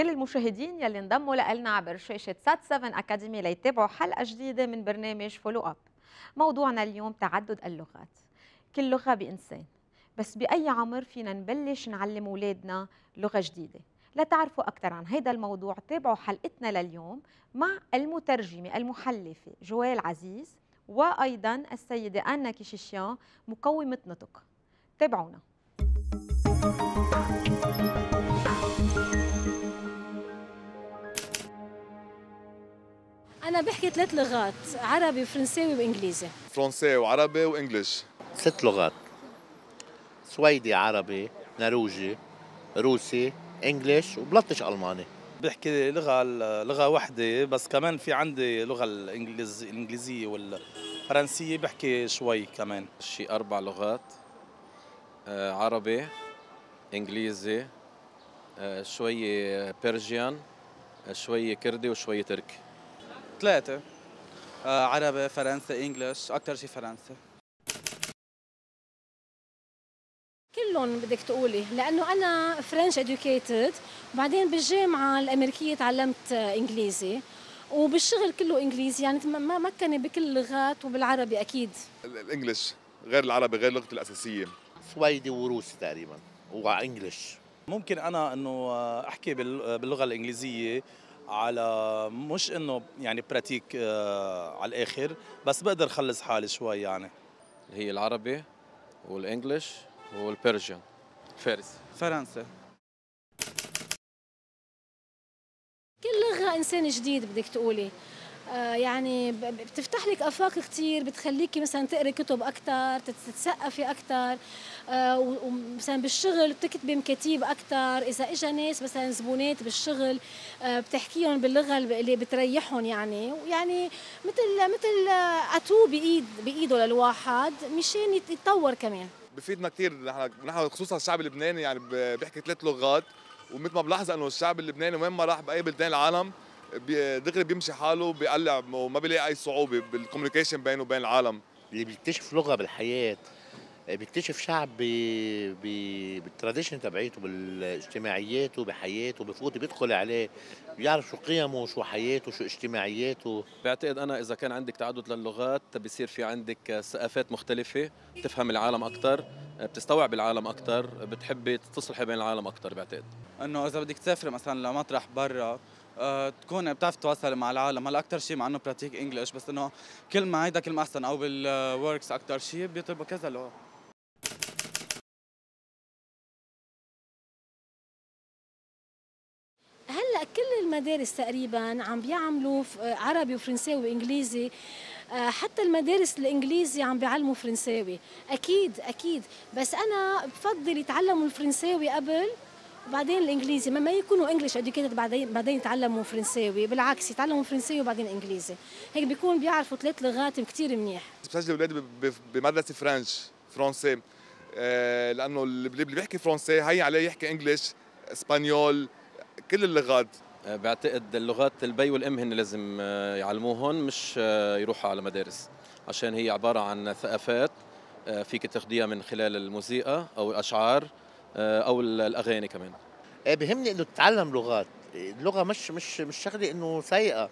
كل المشاهدين يلي انضموا لنا عبر شاشة سات 7 أكاديمي ليتابعوا حلقة جديدة من برنامج فولو أب موضوعنا اليوم تعدد اللغات كل لغة بإنسان بس بأي عمر فينا نبلش نعلم أولادنا لغة جديدة لتعرفوا أكثر عن هذا الموضوع تابعوا حلقتنا لليوم مع المترجمة المحلفة جوال عزيز وأيضا السيدة أنا كيشيشيان مقومة نطق تابعونا أنا بحكي ثلاث لغات عربي فرنساوي وإنجليزي فرنساوي وعربي وإنجليش ثلاث لغات سويدي عربي نرويجي روسي انجليش وبلطش الماني بحكي لغه لغه واحده بس كمان في عندي لغه الانجليز الانجليزيه والفرنسيه بحكي شوي كمان شي اربع لغات آه، عربي انجليزي آه، شوي بيرجيان آه، شوي كردي وشوي تركي ثلاثة آه، عربي فرنسي انجلش اكثر شيء فرنسي كلهم بدك تقولي لانه انا فرنش ادوكيتد وبعدين بالجامعه الامريكيه تعلمت انجليزي وبالشغل كله انجليزي يعني ما مكني بكل اللغات وبالعربي اكيد الانجليش غير العربي غير لغتي الاساسيه سويدي وروسي تقريبا وانجليش ممكن انا انه احكي باللغه الانجليزيه على مش انه يعني براتيك آه، على الاخر بس بقدر اخلص حالي شوي يعني هي العربي والانجليش والبرجن فارس فرنسا كل لغه انسان جديد بدك تقولي آه، يعني بتفتح لك افاق كثير بتخليكي مثلا تقري كتب اكثر تتثقفي اكثر آه، ومثلا بالشغل بتكتبي مكاتيب اكثر اذا اجى ناس مثلا زبونات بالشغل آه، بتحكيهم باللغه اللي بتريحهم يعني ويعني مثل مثل اتو بايد بايده للواحد مشان يتطور كمان بفيدنا كثير نحن نحن خصوصا الشعب اللبناني يعني بيحكي ثلاث لغات ومثل ما بلاحظ انه الشعب اللبناني وين ما راح باي بلدان العالم دغري بيمشي حاله بيقلع وما بيلاقي اي صعوبه بالكوميونيكيشن بينه وبين العالم اللي بيكتشف لغه بالحياه آه، بيكتشف شعب بالتراديشن تبعيته باجتماعياته بحياته بفوت بيدخل عليه بيعرف شو قيمه شو حياته شو اجتماعياته بعتقد انا اذا كان عندك تعدد للغات بصير في عندك آه، ثقافات مختلفه بتفهم العالم اكثر آه، بتستوعب العالم اكثر بتحبي تتصلحي بين العالم اكثر بعتقد انه اذا بدك تسافري مثلا لمطرح برا آه، تكون بتعرف تتواصل مع العالم هلا اكثر شيء مع انه براتيك انجلش بس انه كل ما هيدا كل ما احسن او بالوركس اكثر شيء بيطلبوا كذا لغه هلا كل المدارس تقريبا عم بيعملوا عربي وفرنساوي وانجليزي آه، حتى المدارس الانجليزي عم بيعلموا فرنساوي اكيد اكيد بس انا بفضل يتعلموا الفرنساوي قبل بعدين الانجليزي ما يكونوا انجلش اديوكيتد بعدين بعدين يتعلموا فرنساوي بالعكس يتعلموا فرنساوي وبعدين انجليزي هيك بيكون بيعرفوا ثلاث لغات كثير منيح بسجل اولادي بمدرسه فرنش فرنسي آه، لانه اللي بيحكي فرنسي هي عليه يحكي انجلش اسبانيول كل اللغات آه، بعتقد اللغات البي والام هن لازم آه، يعلموهم مش يروحوا على مدارس عشان هي عباره عن ثقافات فيك تاخديها من خلال الموسيقى او الاشعار آه، او الاغاني كمان إيه، بهمني انه تتعلم لغات اللغه مش مش مش شغله انه سيئه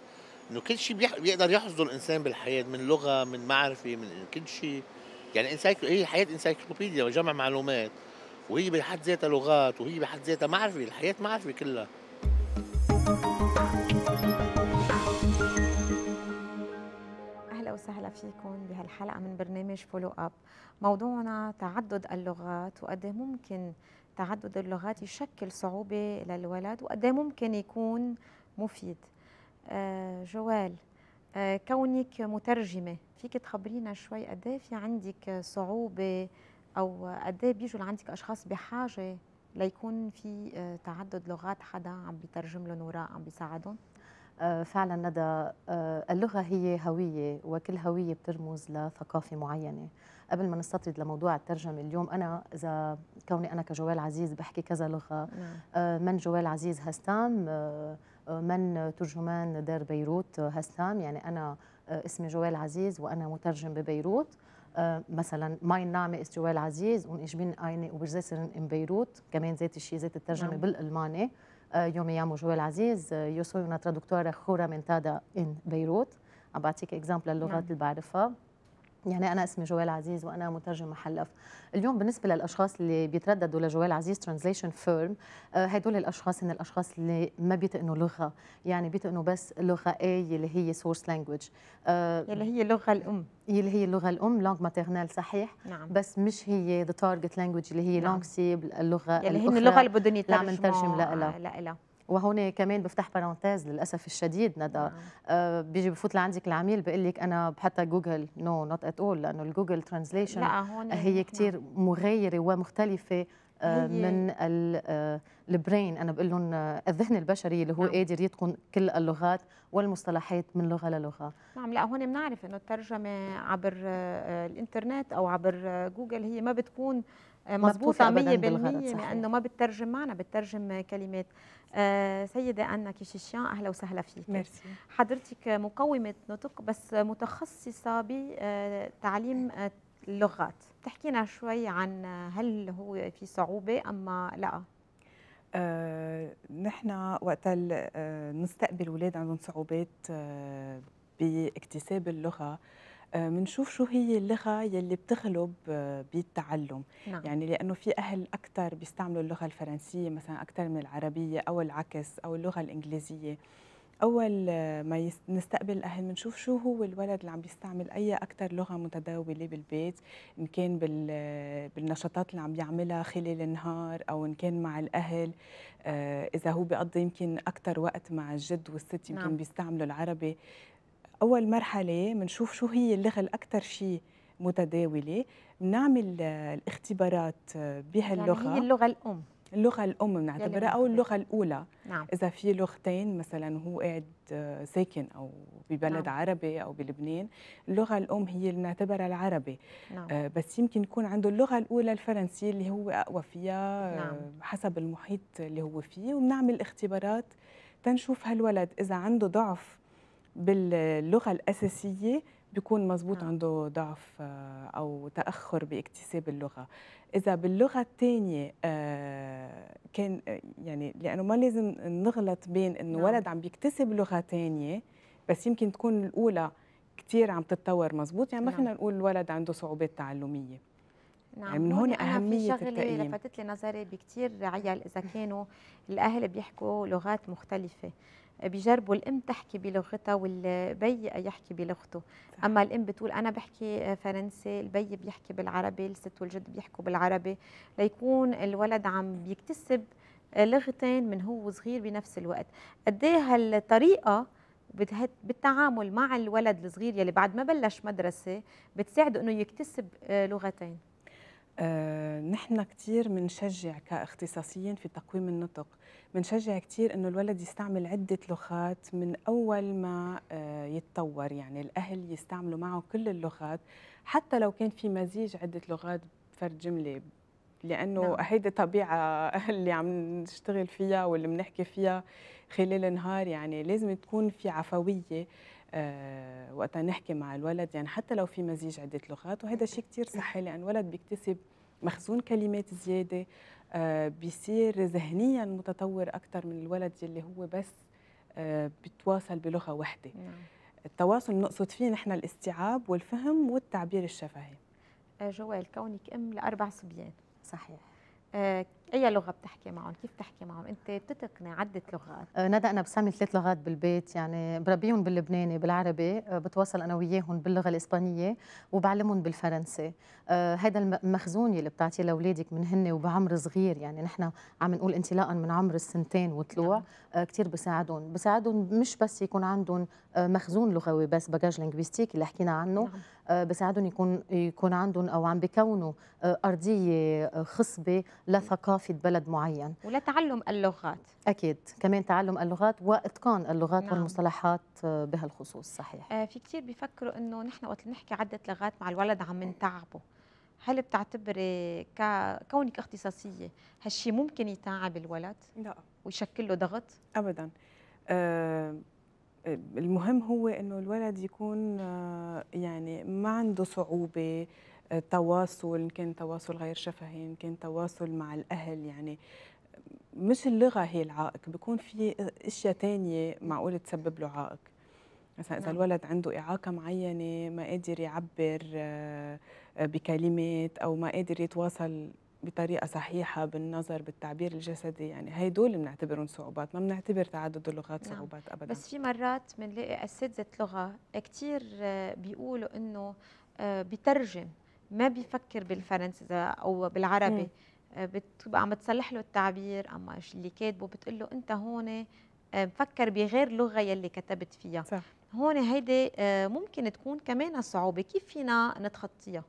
انه كل شيء بيقدر يحصده الانسان بالحياه من لغه من معرفه من كل شيء يعني انسايكل هي حياه انسايكلوبيديا وجمع معلومات وهي بحد ذاتها لغات وهي بحد ذاتها معرفه الحياه معرفه كلها وسهلا فيكم بهالحلقة من برنامج فولو أب موضوعنا تعدد اللغات وقد إيه ممكن تعدد اللغات يشكل صعوبة للولد وقد إيه ممكن يكون مفيد آه، جوال آه، كونك مترجمة فيك تخبرينا شوي قد إيه في عندك صعوبة أو قد بيجوا لعندك أشخاص بحاجة ليكون في آه، تعدد لغات حدا عم بيترجم لهم وراء عم بيساعدهم آه، فعلا ندى آه، اللغة هي هوية وكل هوية بترمز لثقافة معينة قبل ما نستطرد لموضوع الترجمة اليوم أنا إذا كوني أنا كجوال عزيز بحكي كذا لغة نعم. آه، من جوال عزيز هستام من ترجمان دار بيروت هستام يعني أنا اسمي جوال عزيز وأنا مترجم ببيروت مثلا ماي نعمة اس جوال عزيز ونجبين ايني وبرزيسرن ام بيروت كمان ذات الشيء ذات الترجمة نعم. بالألماني آه، يوم يامو جوال عزيز آه، يو سوي نوترا دكتورة خورا منتادا ان بيروت عم بعطيك اكزامبل للغات نعم. اللي بعرفها يعني أنا اسمي جوال عزيز وأنا مترجم محلف اليوم بالنسبة للأشخاص اللي بيترددوا لجوال عزيز ترانزليشن آه، فيرم هدول الأشخاص هن الأشخاص اللي ما بيتقنوا لغة يعني بيتقنوا بس لغة اي اللي هي سورس لانجوج اللي هي اللغة الأم اللي هي اللغة الأم لونج ماتيرنال صحيح نعم. بس مش هي ذا تارجت لانجوج اللي هي نعم. لونج سي اللغة اللي هي اللغة اللي بدهم يترجموا لا نترجم لها وهون كمان بفتح بارونتيز للاسف الشديد ندى نعم. آه بيجي بفوت لعندك العميل بقول لك انا حتى جوجل نو نوت ات اول لانه الجوجل ترانزليشن هي كثير مغايره ومختلفه آه، من البرين آه، انا بقول لهم آه، الذهن البشري اللي هو نعم. قادر يتقن كل اللغات والمصطلحات من لغه للغه نعم لا هون بنعرف انه الترجمه عبر الانترنت او عبر جوجل هي ما بتكون مضبوطه 100% لانه ما بتترجم معنا بتترجم كلمات آه، سيدة أنا كيشيشيان أهلا وسهلا فيك ميرسي. حضرتك مقومة نطق بس متخصصة بتعليم آه، اللغات آه، تحكينا شوي عن هل هو في صعوبة أم لا آه، نحن وقت نستقبل اولاد عندهم صعوبات باكتساب اللغه آه، منشوف شو هي اللغه يلي بتغلب آه، بالتعلم نعم. يعني لانه في اهل اكثر بيستعملوا اللغه الفرنسيه مثلا اكثر من العربيه او العكس او اللغه الانجليزيه اول آه، ما نستقبل الاهل بنشوف شو هو الولد اللي عم بيستعمل اي اكثر لغه متداوله بالبيت ان كان بالنشاطات اللي عم يعملها خلال النهار او ان كان مع الاهل اذا هو بيقضي يمكن اكثر وقت مع الجد والست يمكن نعم. بيستعملوا العربي اول مرحله بنشوف شو هي اللغه الاكثر شيء متداوله بنعمل آه، الاختبارات آه، يعني بهاللغه يعني هي اللغه الام اللغة الأم بنعتبرها أو اللغة الأولى نعم. إذا في لغتين مثلا هو قاعد آه، ساكن أو ببلد نعم. عربي أو بلبنان اللغة الأم هي اللي بنعتبرها العربي نعم. بس يمكن يكون عنده اللغة الأولى الفرنسية اللي هو أقوى فيها نعم. حسب المحيط اللي هو فيه وبنعمل اختبارات تنشوف هالولد إذا عنده ضعف باللغه الاساسيه بيكون مزبوط نعم. عنده ضعف آه، او تاخر باكتساب اللغه اذا باللغه الثانيه آه، كان آه، يعني لانه ما لازم نغلط بين انه نعم. ولد عم بيكتسب لغه ثانيه بس يمكن تكون الاولى كثير عم تتطور مزبوط يعني ما فينا نعم. نقول الولد عنده صعوبات تعلميه نعم يعني من هون أهمية في شغلة لفتت لي نظري بكثير عيال إذا كانوا الأهل بيحكوا لغات مختلفة بيجربوا الام تحكي بلغتها والبي يحكي بلغته اما الام بتقول انا بحكي فرنسي البي بيحكي بالعربي الست والجد بيحكوا بالعربي ليكون الولد عم بيكتسب لغتين من هو صغير بنفس الوقت قد ايه هالطريقه بالتعامل مع الولد الصغير يلي بعد ما بلش مدرسه بتساعده انه يكتسب آه، لغتين آه، نحن كثير بنشجع كاختصاصيين في تقويم النطق بنشجع كثير انه الولد يستعمل عده لغات من اول ما آه، يتطور يعني الاهل يستعملوا معه كل اللغات حتى لو كان في مزيج عده لغات بفرد جمله لانه نعم. هيدي طبيعه اللي عم نشتغل فيها واللي بنحكي فيها خلال النهار يعني لازم تكون في عفويه آه، وقتها نحكي مع الولد يعني حتى لو في مزيج عده لغات وهذا شيء كتير صحي لان الولد بيكتسب مخزون كلمات زياده آه، بيصير ذهنيا متطور اكثر من الولد اللي هو بس آه، بتواصل بلغه واحده نعم. التواصل نقصد فيه نحن الاستيعاب والفهم والتعبير الشفهي جوال كونك ام لاربع صبيان صحيح اي لغه بتحكي معهم كيف بتحكي معهم انت بتتقني عده لغات أه، ندى انا بسامي ثلاث لغات بالبيت يعني بربيهم باللبناني بالعربي أه، بتواصل انا وياهم باللغه الاسبانيه وبعلمهم بالفرنسي هذا آه اللي بتعطيه لاولادك من هن وبعمر صغير يعني نحن عم نقول انطلاقا من عمر السنتين وطلوع نعم. أه، كثير بساعدهم بساعدهم مش بس يكون عندهم مخزون لغوي بس باجاج لينغويستيك اللي حكينا عنه نعم. آه، بساعدهم يكون يكون عندهم او عم بكونوا آه، ارضيه آه، خصبه لثقافه بلد معين ولتعلم اللغات اكيد كمان تعلم اللغات واتقان اللغات نعم. والمصطلحات بهالخصوص صحيح في كثير بيفكروا انه نحن وقت نحكي عده لغات مع الولد عم نتعبه هل بتعتبري كونك اختصاصيه هالشيء ممكن يتعب الولد لا ويشكل له ضغط ابدا أه المهم هو انه الولد يكون آه، يعني ما عنده صعوبه آه، تواصل ان كان تواصل غير شفهي ان كان تواصل مع الاهل يعني مش اللغه هي العائق بيكون في اشياء تانية معقول تسبب له عائق مثلا اذا نعم. الولد عنده اعاقه معينه ما قادر يعبر آه، بكلمات او ما قادر يتواصل بطريقه صحيحه بالنظر بالتعبير الجسدي يعني هيدول بنعتبرهم صعوبات ما بنعتبر تعدد اللغات نعم. صعوبات ابدا بس في مرات بنلاقي اساتذه لغه كثير آه، بيقولوا انه آه، بترجم ما بيفكر بالفرنسي او بالعربي آه، بتبقى عم تصلح له التعبير اما اللي كاتبه بتقول له انت هون مفكر بغير لغه يلي كتبت فيها صح. هون هيدي ممكن تكون كمان صعوبه كيف فينا نتخطيها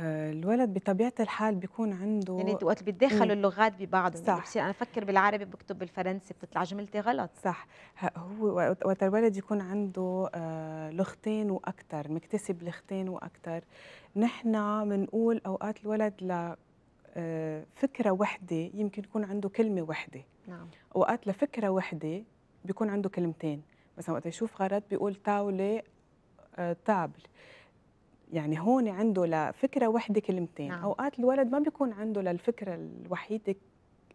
آه، الولد بطبيعه الحال بيكون عنده يعني وقت بيتداخلوا اللغات ببعض يعني صح يعني بصير انا بفكر بالعربي بكتب بالفرنسي بتطلع جملتي غلط صح هو وقت الولد يكون عنده آه، لغتين واكثر مكتسب لغتين واكثر نحن بنقول اوقات الولد ل آه، فكره وحده يمكن يكون عنده كلمه وحده نعم اوقات لفكره وحده بيكون عنده كلمتين مثلا وقت يشوف غرض بيقول طاوله طابل يعني هون عنده لفكره وحده كلمتين نعم. اوقات الولد ما بيكون عنده للفكره الوحيده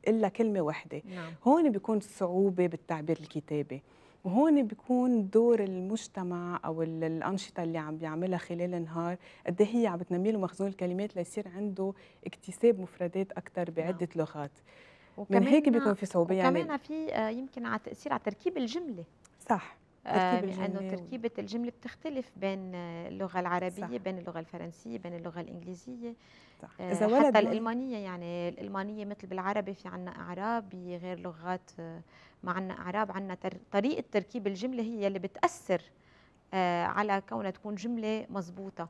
الا كلمه وحده نعم. هون بيكون صعوبه بالتعبير الكتابي وهون بيكون دور المجتمع او الانشطه اللي عم بيعملها خلال النهار قد إيه هي عم بتنمي له مخزون الكلمات ليصير عنده اكتساب مفردات اكثر بعده نعم. لغات من هيك بيكون في صعوبه يعني كمان في آه، يمكن على تاثير على تركيب الجمله صح آه، لانه تركيبه الجمله بتختلف بين اللغه العربيه صح. بين اللغه الفرنسيه بين اللغه الانجليزيه صح. آه، اذا حتى الالمانيه يعني الالمانيه مثل بالعربي في عنا اعراب بغير لغات آه، ما عنا اعراب عنا طريقه تركيب الجمله هي اللي بتاثر على كونها تكون جمله مضبوطه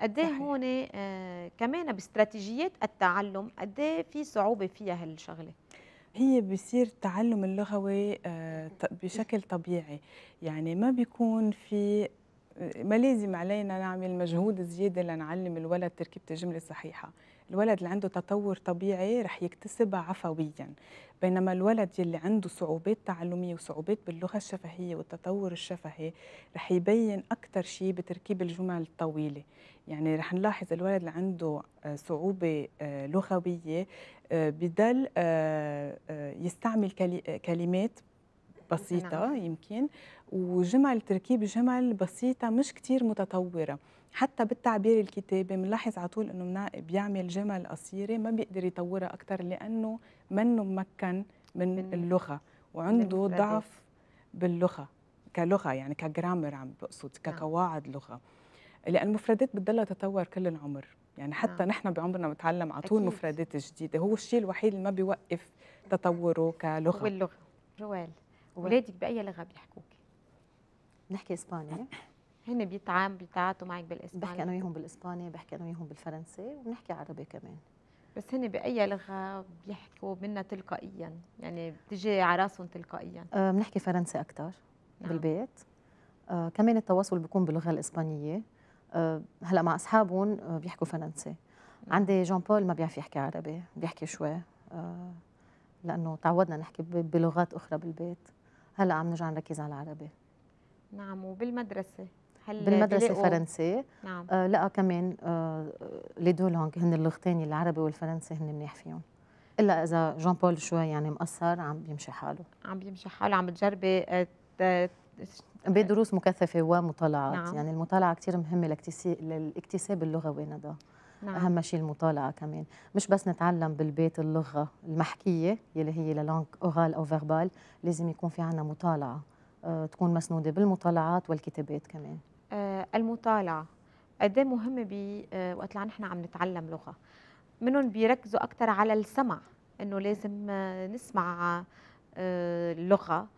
قد ايه هون كمان باستراتيجيات التعلم قد في صعوبه فيها هالشغله هي بيصير التعلم اللغوي آه، بشكل طبيعي يعني ما بيكون في آه، ما لازم علينا نعمل مجهود زيادة لنعلم الولد تركيبة الجملة الصحيحة الولد اللي عنده تطور طبيعي رح يكتسبها عفويا بينما الولد اللي عنده صعوبات تعلميه وصعوبات باللغه الشفهيه والتطور الشفهي رح يبين اكثر شيء بتركيب الجمل الطويله يعني رح نلاحظ الولد اللي عنده آه، صعوبه آه، لغويه آه، بدل يستعمل كلمات بسيطه نعم. يمكن وجمل تركيب جمل بسيطه مش كتير متطوره حتى بالتعبير الكتابي بنلاحظ على طول انه بيعمل جمل قصيره ما بيقدر يطورها اكثر لانه منه ممكن من, من اللغه وعنده من ضعف باللغه كلغه يعني كجرامر عم بقصد نعم. كقواعد لغه لان المفردات بتضلها تتطور كل العمر يعني حتى نعم. نحن بعمرنا بنتعلم على طول مفردات جديده هو الشيء الوحيد اللي ما بيوقف تطوره كلغه واللغه جوال اولادك باي لغه بيحكوك؟ بنحكي اسباني هن بيتعام بيتعاتوا معك بالاسباني بحكي انا وياهم بالاسباني بحكي انا وياهم بالفرنسي وبنحكي عربي كمان بس هن باي لغه بيحكوا منا تلقائيا يعني بتجي على راسهم تلقائيا أه، بنحكي فرنسي اكثر نعم. بالبيت آه كمان التواصل بيكون باللغه الاسبانيه آه هلا مع اصحابهم أه، بيحكوا فرنسي نعم. عندي جون بول ما بيعرف يحكي عربي بيحكي شوي آه لانه تعودنا نحكي بلغات اخرى بالبيت هلا عم نرجع نركز على العربي نعم وبالمدرسه بالمدرسه الفرنسيه نعم آه لا كمان آه لي دو لونغ هن اللغتين العربي والفرنسي هن منيح فيهم الا اذا جون بول شوي يعني مقصر عم بيمشي حاله عم بيمشي حاله عم بتجربي آه، بدروس مكثفه ومطالعات نعم. يعني المطالعه كثير مهمه للاكتساب اللغوي ندى نعم. اهم شيء المطالعه كمان مش بس نتعلم بالبيت اللغه المحكيه يلي هي لونغ اورال او فيربال لازم يكون في عندنا مطالعه آه، تكون مسنوده بالمطالعات والكتابات كمان آه، المطالعه قد إيه مهم ب آه، وقت اللي نحن عم نتعلم لغه منهم بيركزوا اكثر على السمع انه لازم آه، نسمع اللغه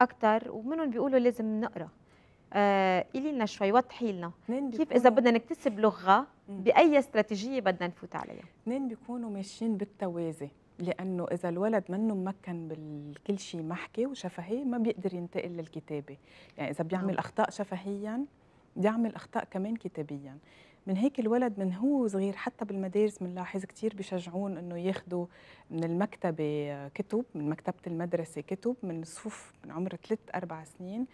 اكثر ومنهم بيقولوا لازم نقرا قولي لنا شوي وضحي لنا كيف اذا بدنا نكتسب لغه باي استراتيجيه بدنا نفوت عليها اثنين بيكونوا ماشيين بالتوازي لانه اذا الولد منه ممكن بالكل شيء محكي وشفهي ما بيقدر ينتقل للكتابه يعني اذا بيعمل اخطاء شفهيا يعمل اخطاء كمان كتابيا من هيك الولد من هو صغير حتى بالمدارس بنلاحظ كثير بشجعون انه ياخذوا من المكتبه كتب من مكتبه المدرسه كتب من صفوف من عمر ثلاث اربع سنين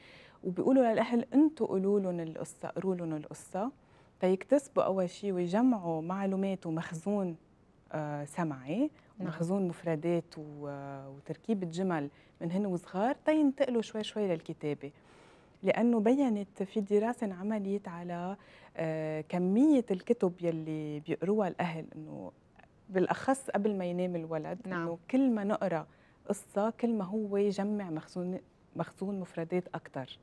وبيقولوا للاهل انتم قولوا لهم القصه قروا لهم القصه تيكتسبوا اول شيء ويجمعوا معلومات ومخزون آه، سمعي نعم. ومخزون مخزون مفردات آه، وتركيبه جمل من هن وصغار تينتقلوا شوي شوي للكتابه لانه بينت في دراسه عملت على آه، كميه الكتب يلي بيقروها الاهل انه بالاخص قبل ما ينام الولد نعم. انه كل ما نقرا قصه كل ما هو يجمع مخزون مخزون مفردات اكثر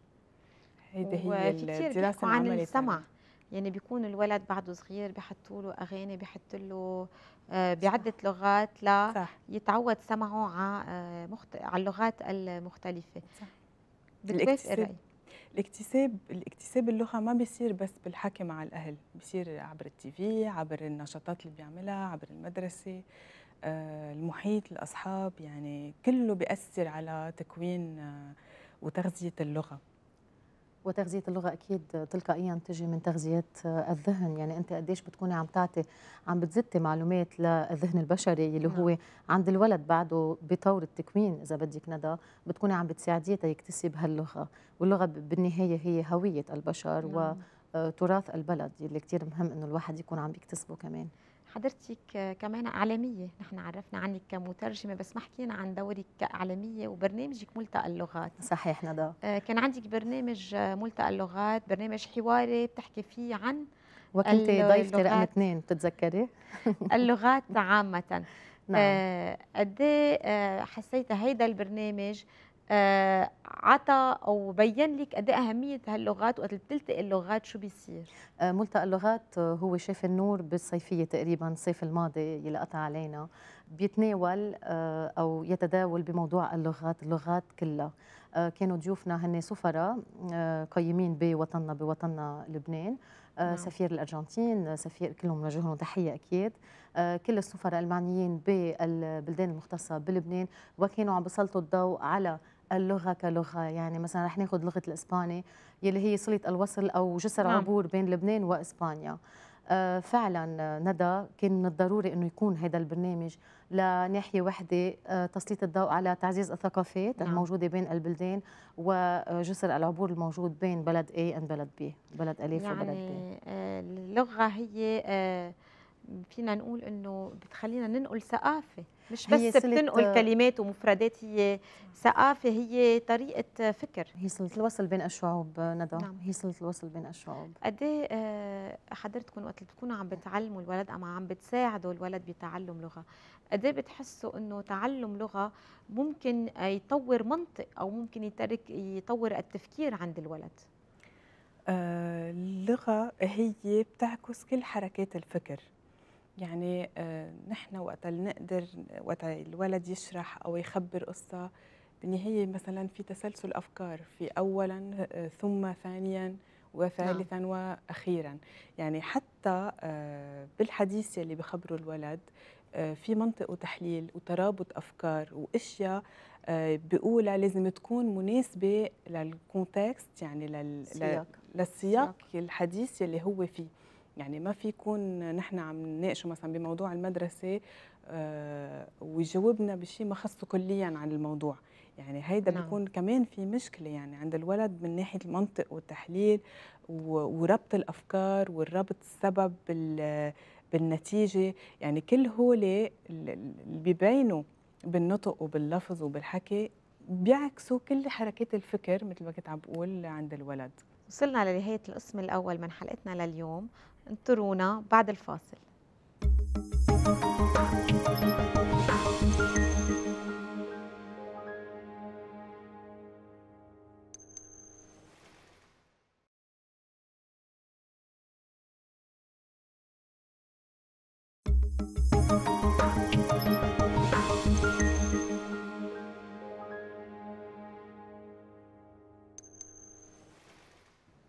هيدي هي الدراسه عن السمع يعني. يعني بيكون الولد بعده صغير بحطوا له اغاني بحط له آه، بعده لغات صح. يتعود سمعه آه، على اللغات المختلفه بتوافق رايي الاكتساب الاكتساب اللغه ما بيصير بس بالحكي مع الاهل بيصير عبر التي في عبر النشاطات اللي بيعملها عبر المدرسه آه، المحيط الاصحاب يعني كله بياثر على تكوين آه، وتغذيه اللغه وتغذيه اللغه اكيد تلقائيا تجي من تغذيه الذهن يعني انت قديش بتكوني عم تعطي عم بتزتي معلومات للذهن البشري اللي هو نعم. عند الولد بعده بطور التكوين اذا بدك ندى بتكوني عم بتساعديه تيكتسب هاللغه واللغه بالنهايه هي هويه البشر نعم. وتراث البلد اللي كتير مهم انه الواحد يكون عم بيكتسبه كمان حضرتك كمان اعلاميه نحن عرفنا عنك كمترجمه بس ما حكينا عن دورك كاعلاميه وبرنامجك ملتقى اللغات صحيح ندى آه، كان عندك برنامج ملتقى اللغات برنامج حواري بتحكي فيه عن وكنت ضيفتي رقم اثنين بتتذكري اللغات عامه نعم آه، قدي إيه، آه حسيت هيدا البرنامج عطى او بين لك قد إيه اهميه هاللغات وقت بتلتقي اللغات شو بيصير؟ آه، ملتقى اللغات آه، هو شاف النور بالصيفيه تقريبا الصيف الماضي يلي قطع علينا بيتناول آه، او يتداول بموضوع اللغات اللغات كلها كانوا ضيوفنا هن سفراء قيمين بوطننا بوطننا لبنان نعم. سفير الارجنتين سفير كلهم بنوجه لهم تحيه اكيد كل السفراء المعنيين بالبلدان المختصه بلبنان وكانوا عم بيسلطوا الضوء على اللغه كلغه يعني مثلا رح ناخذ لغه الاسباني يلي هي صله الوصل او جسر نعم. عبور بين لبنان واسبانيا آه، فعلا آه، ندى كان من الضروري انه يكون هذا البرنامج لناحيه وحده آه، تسليط الضوء على تعزيز الثقافات نعم. الموجوده بين البلدان وجسر العبور الموجود بين بلد اي ان بلد بي بلد الف يعني وبلد بي اللغه هي فينا نقول انه بتخلينا ننقل ثقافه مش بس بتنقل كلمات ومفردات هي ثقافه هي طريقه فكر هي صله الوصل بين الشعوب ندى نعم. هي صله الوصل بين الشعوب قد ايه آه، حضرتكم وقت بتكونوا عم بتعلموا الولد او عم بتساعدوا الولد بتعلم لغه قد ايه بتحسوا انه تعلم لغه ممكن يطور منطق او ممكن يترك يطور التفكير عند الولد آه، اللغه هي بتعكس كل حركات الفكر يعني آه، نحن وقت اللي نقدر وقت الولد يشرح او يخبر قصه بالنهايه مثلا في تسلسل افكار في اولا آه، ثم ثانيا وثالثا نعم. واخيرا يعني حتى آه، بالحديث اللي بخبره الولد في منطق وتحليل وترابط افكار واشياء بقولها لازم تكون مناسبه للكونتكست يعني للسياق للسياق الحديث اللي هو فيه يعني ما في يكون نحن عم نناقشه مثلا بموضوع المدرسه آه، ويجاوبنا بشيء ما خصه كليا عن الموضوع يعني هيدا نعم. بيكون كمان في مشكله يعني عند الولد من ناحيه المنطق والتحليل وربط الافكار والربط السبب بالنتيجه يعني كل هول اللي بيبينوا بالنطق وباللفظ وبالحكي بيعكسوا كل حركات الفكر مثل ما كنت عم بقول عند الولد وصلنا لنهاية القسم الأول من حلقتنا لليوم انطرونا بعد الفاصل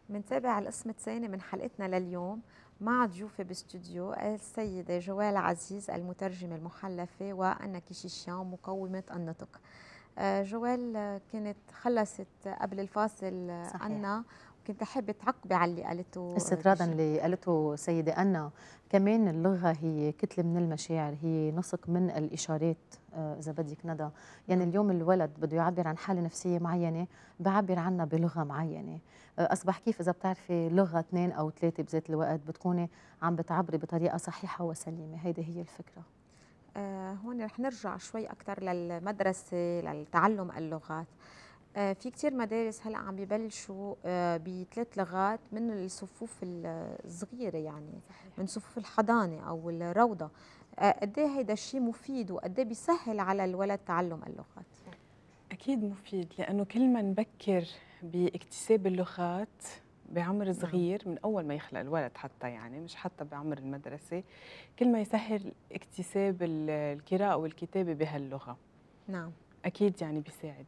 بنتابع القسم الثاني من حلقتنا لليوم مع ضيوفي باستوديو السيدة جوال عزيز المترجمة المحلفة وأنا كيشيشيان مقومة النطق آه، جوال كانت خلصت قبل الفاصل صحيح. عنا كنت أحب تعقبي على اللي قالته استطرادا اللي قالته سيدة أنا كمان اللغة هي كتلة من المشاعر هي نسق من الإشارات آه، إذا بدك ندى يعني نعم. اليوم الولد بده يعبر عن حالة نفسية معينة بعبر عنها بلغة معينة آه، أصبح كيف إذا بتعرفي لغة اثنين أو ثلاثة بذات الوقت بتكوني عم بتعبري بطريقة صحيحة وسليمة هيدي هي الفكرة آه هون رح نرجع شوي أكثر للمدرسة للتعلم اللغات آه، في كتير مدارس هلا عم ببلشوا آه، بثلاث لغات من الصفوف الصغيره يعني صحيح. من صفوف الحضانه او الروضه آه، قد ايه هيدا الشيء مفيد وقد ايه بيسهل على الولد تعلم اللغات اكيد مفيد لانه كل ما نبكر باكتساب اللغات بعمر نعم. صغير من اول ما يخلق الولد حتى يعني مش حتى بعمر المدرسه كل ما يسهل اكتساب القراءه والكتابه بهاللغه نعم اكيد يعني بيساعد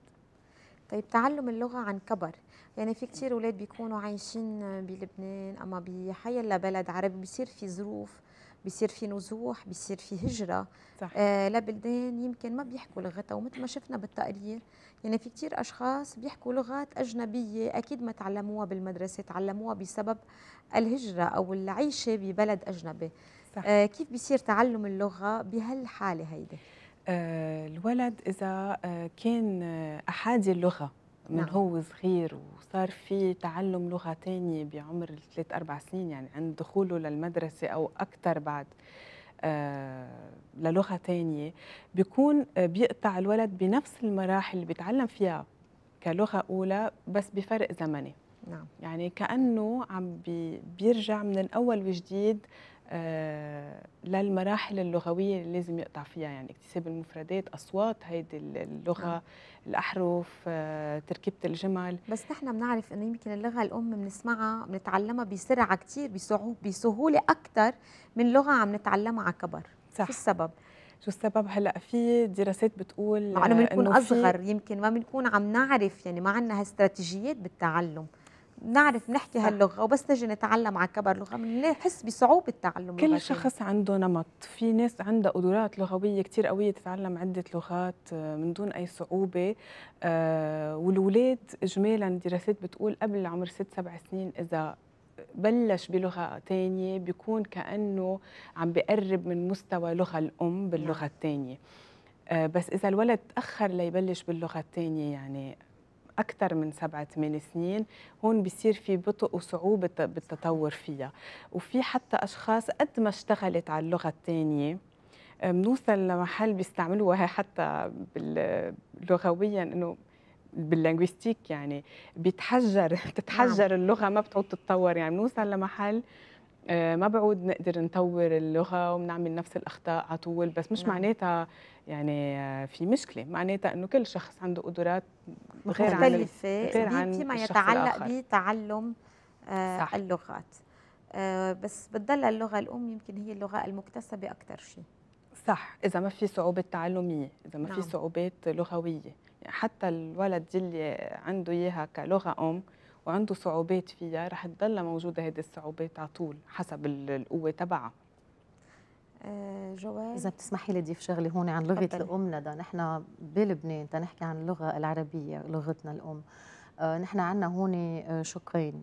طيب تعلم اللغة عن كبر يعني في كتير أولاد بيكونوا عايشين بلبنان أما بحي بلد عربي بصير في ظروف بصير في نزوح بصير في هجرة صح. آه لبلدان يمكن ما بيحكوا لغتها ومثل ما شفنا بالتقرير يعني في كتير أشخاص بيحكوا لغات أجنبية أكيد ما تعلموها بالمدرسة تعلموها بسبب الهجرة أو العيشة ببلد أجنبي صح. آه كيف بيصير تعلم اللغة بهالحالة هيدي؟ آه، الولد إذا آه، كان آه، أحادي اللغة من نعم. هو صغير وصار في تعلم لغة ثانيه بعمر الثلاث أربع سنين يعني عند دخوله للمدرسة أو أكثر بعد للغة ثانيه بيكون بيقطع الولد بنفس المراحل اللي بيتعلم فيها كلغة أولى بس بفرق زمني نعم. يعني كأنه عم بيرجع من الأول وجديد آه، للمراحل اللغوية اللي لازم يقطع فيها يعني اكتساب المفردات أصوات هيدي اللغة نعم. الأحرف آه، تركيبة الجمل بس نحن بنعرف أنه يمكن اللغة الأم بنسمعها بنتعلمها بسرعة كتير بسهولة أكثر من لغة عم نتعلمها على كبر صح. شو السبب؟ شو السبب هلا في دراسات بتقول انه آه، بنكون اصغر يمكن ما بنكون عم نعرف يعني ما عندنا هالاستراتيجيات بالتعلم نعرف نحكي هاللغه وبس نجي نتعلم على كبر لغه بنحس بصعوبه تعلم كل شخص عنده نمط في ناس عندها قدرات لغويه كثير قويه تتعلم عده لغات آه، من دون اي صعوبه آه والولاد اجمالا دراسات بتقول قبل عمر ست سبع سنين اذا بلش بلغه ثانيه بيكون كانه عم بقرب من مستوى لغه الام باللغه نعم. الثانيه آه، بس اذا الولد تاخر ليبلش باللغه الثانيه يعني أكثر من سبعة ثمان سنين هون بيصير في بطء وصعوبة بالتطور فيها وفي حتى أشخاص قد ما اشتغلت على اللغة الثانية آه، بنوصل لمحل بيستعملوها حتى لغويا انه باللينغويستيك يعني بيتحجر تتحجر نعم. اللغه ما بتعود تتطور يعني بنوصل لمحل آه، ما بعود نقدر نطور اللغه وبنعمل نفس الاخطاء على طول بس مش نعم. معناتها يعني آه، في مشكله معناتها انه كل شخص عنده قدرات غير مختلفه غير عن فيما يتعلق بتعلم آه اللغات آه، بس بتضل اللغه الام يمكن هي اللغه المكتسبه اكثر شيء صح اذا ما في صعوبات تعلميه اذا ما نعم. في صعوبات لغويه يعني حتى الولد اللي عنده اياها كلغه ام وعنده صعوبات فيها رح تضلها موجوده هذه الصعوبات على طول حسب القوه تبعها آه، جوال إذا بتسمحي لي ضيف شغلة هون عن لغة الأم ندى نحن بلبنان تنحكي عن اللغة العربية لغتنا الأم آه، نحن عندنا هون آه، شقين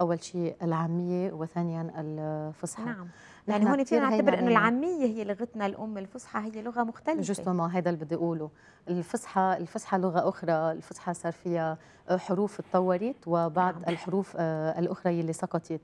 أول شيء العامية وثانيا الفصحى نعم يعني هون فينا نعتبر انه العاميه هي لغتنا الام الفصحى هي لغه مختلفه جوستومون هذا اللي بدي اقوله الفصحى الفصحى لغه اخرى الفصحى صار فيها حروف تطورت وبعض نعم. الحروف الاخرى يلي سقطت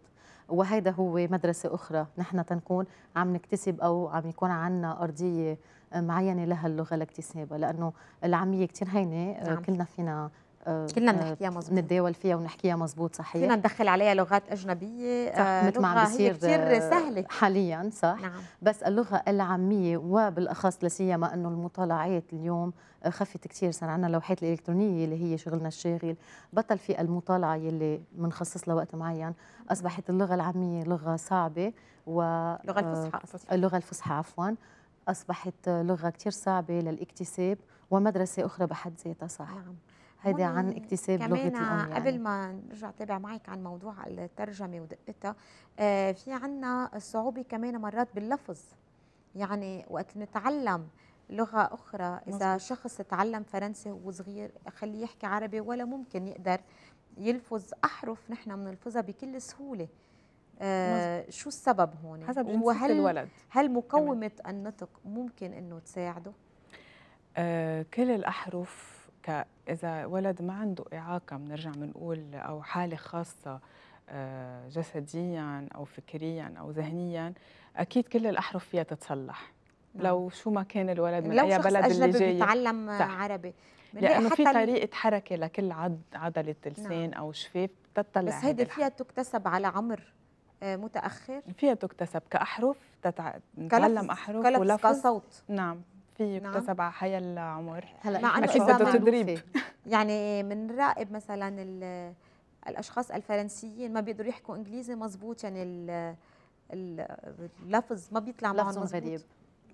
وهيدا هو مدرسة أخرى نحن تنكون عم نكتسب أو عم يكون عنا أرضية معينة لها اللغة لاكتسابها لأنه العامية كتير هينة نعم. كلنا فينا آه، كلنا آه، بنحكيها مزبوط نتداول فيها ونحكيها مزبوط صحيح فينا ندخل عليها لغات اجنبيه صح آه مثل ما عم بيصير كثير سهله حاليا صح نعم. بس اللغه العاميه وبالاخص لسيما انه المطالعات اليوم آه، خفت كثير صار عندنا اللوحات الالكترونيه اللي هي شغلنا الشاغل بطل في المطالعه يلي بنخصص لها وقت معين نعم. اصبحت اللغه العاميه لغه صعبه و اللغه الفصحى اللغه الفصحى عفوا اصبحت لغه كثير صعبه للاكتساب ومدرسه اخرى بحد ذاتها صح نعم. هيدا عن اكتساب لغه الام يعني. قبل ما نرجع تابع معك عن موضوع الترجمه ودقتها آه في عنا صعوبه كمان مرات باللفظ يعني وقت نتعلم لغه اخرى اذا مصر. شخص تعلم فرنسي وهو صغير خليه يحكي عربي ولا ممكن يقدر يلفظ احرف نحن بنلفظها بكل سهوله آه شو السبب هون حسب وهل الولد هل مقومه كمان. النطق ممكن انه تساعده آه كل الاحرف إذا ولد ما عنده إعاقة بنرجع بنقول أو حالة خاصة آه، جسديا أو فكريا أو ذهنيا أكيد كل الأحرف فيها تتصلح نعم. لو شو ما كان الولد من اي بلد أجنبي اللي جاي بيتعلم عربي لانه في طريقه حركه لكل عض... عضله لسان نعم. او شفاف تطلع بس هيدي فيها تكتسب على عمر آه، متاخر فيها تكتسب كاحرف تتع... احرف ولفظ كصوت نعم في يكتسب نعم. على العمر هلا مع انه اذا تدريب يعني بنراقب مثلا الاشخاص الفرنسيين ما بيقدروا يحكوا انجليزي مزبوط يعني اللفظ ما بيطلع معهم مزبوط غريب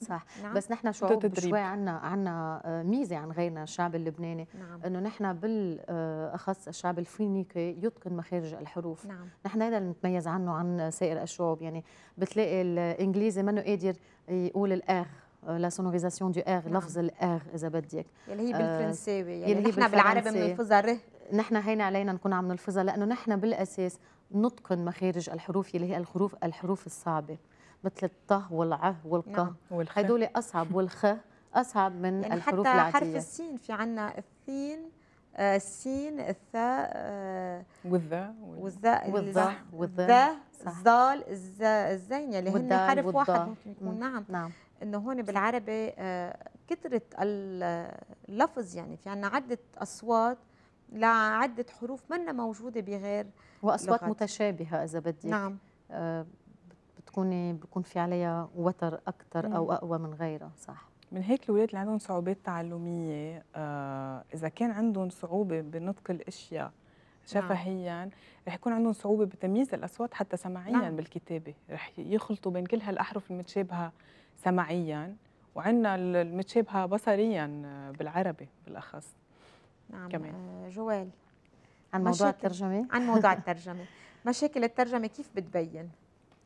صح نعم. بس نحن شعوب شوي عنا عنا آه، ميزه عن غيرنا الشعب اللبناني نعم. انه نحن بالاخص آه، الشعب الفينيقي يتقن مخارج الحروف نعم. نحن هذا اللي نتميز عنه عن سائر الشعوب يعني بتلاقي الانجليزي منه قادر يقول الاخ لا سونوريزاسيون دو ار لفظ الار اذا بدك اللي هي بالفرنساوي آه، يعني نحن بالعربي بنلفظها ر نحن هين علينا نكون عم نلفظها لانه نحن بالاساس نتقن مخارج الحروف اللي هي الحروف الحروف الصعبه مثل الط والعه والق نعم. هدول اصعب والخ اصعب من يعني الحروف العاديه حتى حرف السين في عندنا الثين آه، السين الثاء آه، والذاء والذا والذا والذا والذا الظال الزين اللي هن حرف واحد ممكن يكون نعم نعم انه هون بالعربي آه، كثره اللفظ يعني في عنا عده اصوات لعده حروف منا موجوده بغير واصوات لغات. متشابهه اذا بدك نعم آه، بتكوني بكون في عليها وتر اكثر او اقوى من غيرها صح من هيك الاولاد اللي عندهم صعوبات تعلميه آه، اذا كان عندهم صعوبه بنطق الاشياء نعم. شفهيا رح يكون عندهم صعوبة بتمييز الأصوات حتى سماعيا نعم. بالكتابة رح يخلطوا بين كل هالأحرف المتشابهة سماعيا وعنا المتشابهة بصريا بالعربي بالأخص نعم كمان آه، جوال عن موضوع الترجمة عن موضوع الترجمة مشاكل الترجمة كيف بتبين؟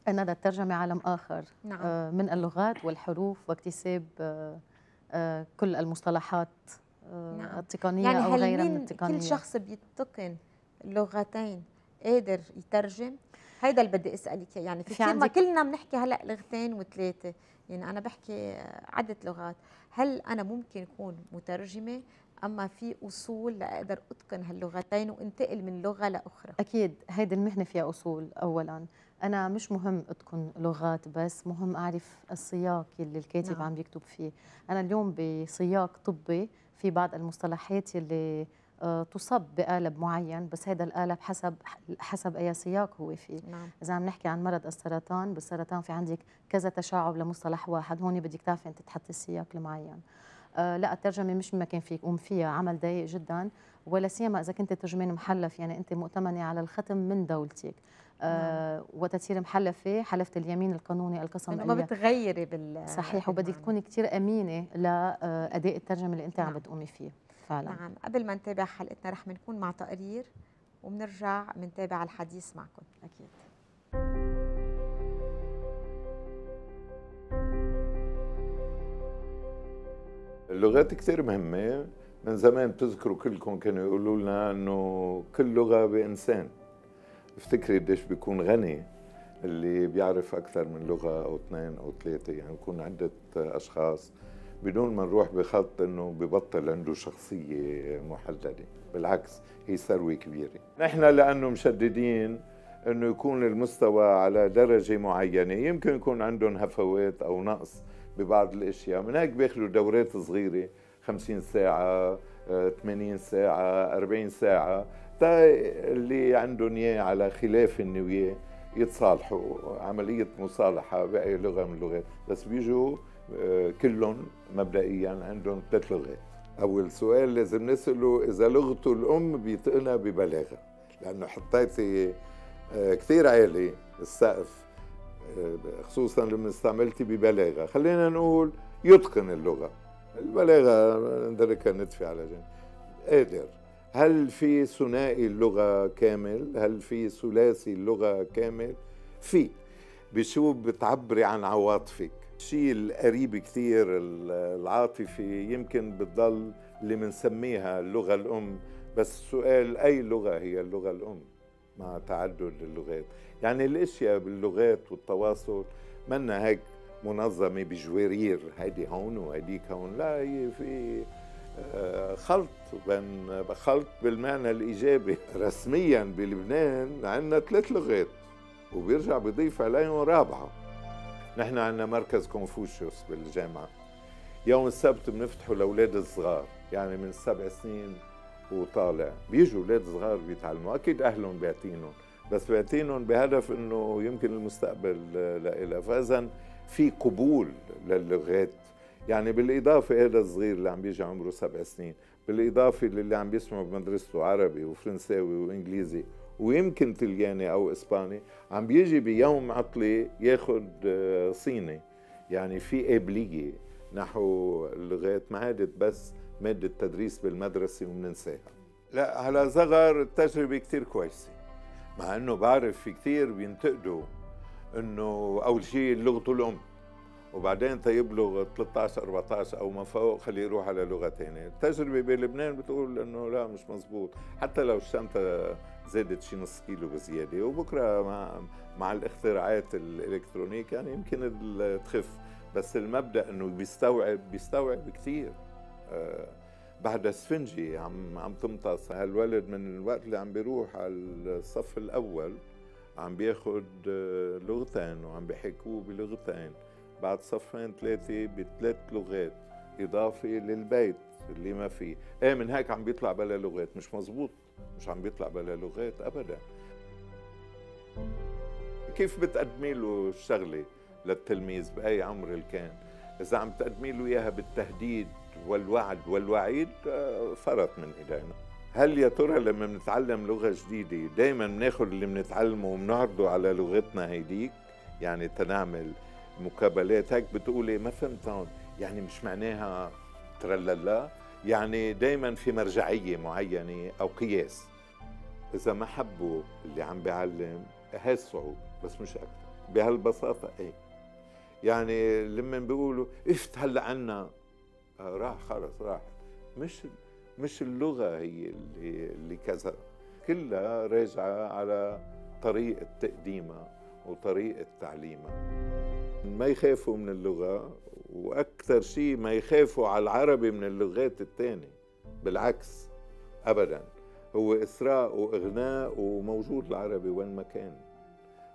أنا الترجمة عالم آخر نعم. آه، من اللغات والحروف واكتساب آه، كل المصطلحات نعم. التقنية يعني أو غيرها من التقنية كل شخص بيتقن لغتين قادر يترجم هيدا اللي بدي اسالك يعني في كثير ما كلنا بنحكي هلا لغتين وثلاثه يعني انا بحكي عده لغات هل انا ممكن اكون مترجمه اما في اصول لاقدر اتقن هاللغتين وانتقل من لغه لاخرى اكيد هيدي المهنه فيها اصول اولا انا مش مهم اتقن لغات بس مهم اعرف السياق اللي الكاتب نعم. عم يكتب فيه انا اليوم بسياق طبي في بعض المصطلحات اللي آه، تصب بقالب معين بس هذا القالب حسب حسب اي سياق هو فيه نعم. اذا عم نحكي عن مرض السرطان بالسرطان في عندك كذا تشعب لمصطلح واحد هون بدك تعرفي انت تحطي السياق المعين آه لا الترجمه مش ما كان فيك قوم فيها عمل ضيق جدا ولا سيما اذا كنت ترجمان محلف يعني انت مؤتمنه على الختم من دولتك نعم. آه وتتصير محلفه حلفت اليمين القانوني القسم ما بتغيري بال صحيح وبدك تكوني كثير امينه لاداء آه، الترجمه اللي انت نعم. عم بتقومي فيه فعلا نعم قبل ما نتابع حلقتنا رح بنكون مع تقرير وبنرجع بنتابع الحديث معكم اكيد اللغات كثير مهمه من زمان بتذكروا كلكم كانوا يقولوا لنا انه كل لغه بانسان افتكري قديش بيكون غني اللي بيعرف اكثر من لغه او اثنين او ثلاثه يعني يكون عده اشخاص بدون ما نروح بخط انه ببطل عنده شخصيه محدده بالعكس هي ثروه كبيره نحن لانه مشددين انه يكون المستوى على درجه معينه يمكن يكون عندهم هفوات او نقص ببعض الاشياء من هيك بياخذوا دورات صغيره 50 ساعه 80 آه، ساعه 40 ساعه حتى اللي عندهم اياه على خلاف النويه وياه يتصالحوا عملية مصالحة بأي لغة من اللغات بس بيجوا آه، كلهم مبدئيا عندهم ثلاث لغات أول سؤال لازم نسأله إذا لغته الأم بيتقنى ببلاغة لأنه حطيتي آه، كثير عالي السقف آه، خصوصا لما استعملتي ببلاغة خلينا نقول يتقن اللغة البلاغة ندركها ندفي على جنب قادر هل في ثنائي اللغه كامل هل في ثلاثي اللغه كامل في بشو بتعبري عن عواطفك الشيء القريب كثير العاطفي يمكن بتضل اللي بنسميها اللغه الام بس السؤال اي لغه هي اللغه الام مع تعدد اللغات يعني الاشياء باللغات والتواصل منا هيك منظمه بجوارير هيدي هون وهديك هون لا هي في آه، خلط بين خلط بالمعنى الايجابي رسميا بلبنان عندنا ثلاث لغات وبيرجع بضيف عليهم رابعه نحن عندنا مركز كونفوشيوس بالجامعه يوم السبت بنفتحه لاولاد الصغار يعني من سبع سنين وطالع بيجوا اولاد صغار بيتعلموا اكيد اهلهم بيعطينهم بس بيعطينهم بهدف انه يمكن المستقبل آه، لإلها فاذا في قبول للغات يعني بالإضافة إلى الصغير اللي عم بيجي عمره سبع سنين بالإضافة للي عم بيسمعوا بمدرسته عربي وفرنساوي وإنجليزي ويمكن تلياني أو إسباني عم بيجي بيوم عطلة ياخذ آه، صيني يعني في قابلية نحو اللغات ما عادت بس مادة تدريس بالمدرسة ومننساها لا على صغر التجربة كتير كويسة مع انه بعرف في كتير بينتقدوا انه اول شيء لغته الام وبعدين تيبلغ 13 14 او ما فوق خليه يروح على لغه ثانيه، التجربه بلبنان بتقول انه لا مش مزبوط حتى لو الشنطه زادت شي نص كيلو بزياده وبكره مع, مع الاختراعات الالكترونيك يعني يمكن تخف بس المبدا انه بيستوعب بيستوعب كثير آه، بعد سفنجي عم عم تمتص هالولد من الوقت اللي عم بيروح على الصف الاول عم بياخد آه، لغتين وعم بيحكوه بلغتين بعد صفين ثلاثة بثلاث لغات إضافة للبيت اللي ما فيه إيه من هيك عم بيطلع بلا لغات مش مزبوط مش عم بيطلع بلا لغات أبدا كيف بتقدمي له الشغلة للتلميذ بأي عمر الكان كان إذا عم تقدمي له إياها بالتهديد والوعد والوعيد آه، فرط من إيدينا هل يا ترى لما بنتعلم لغة جديدة دايما بناخذ اللي بنتعلمه وبنعرضه على لغتنا هيديك يعني تنعمل مقابلات هيك بتقولي ما فهمت يعني مش معناها ترللا يعني دائما في مرجعيه معينه او قياس اذا ما حبوا اللي عم بيعلم هاي الصعوبه بس مش اكثر بهالبساطه ايه يعني لما بيقولوا افت هلا عنا آه، راح خلص راح مش مش اللغه هي اللي, اللي كذا كلها راجعه على طريقه تقديمها وطريقة تعليمها ما يخافوا من اللغة وأكثر شيء ما يخافوا على العربي من اللغات الثانية بالعكس أبدا هو إسراء وإغناء وموجود العربي وين ما كان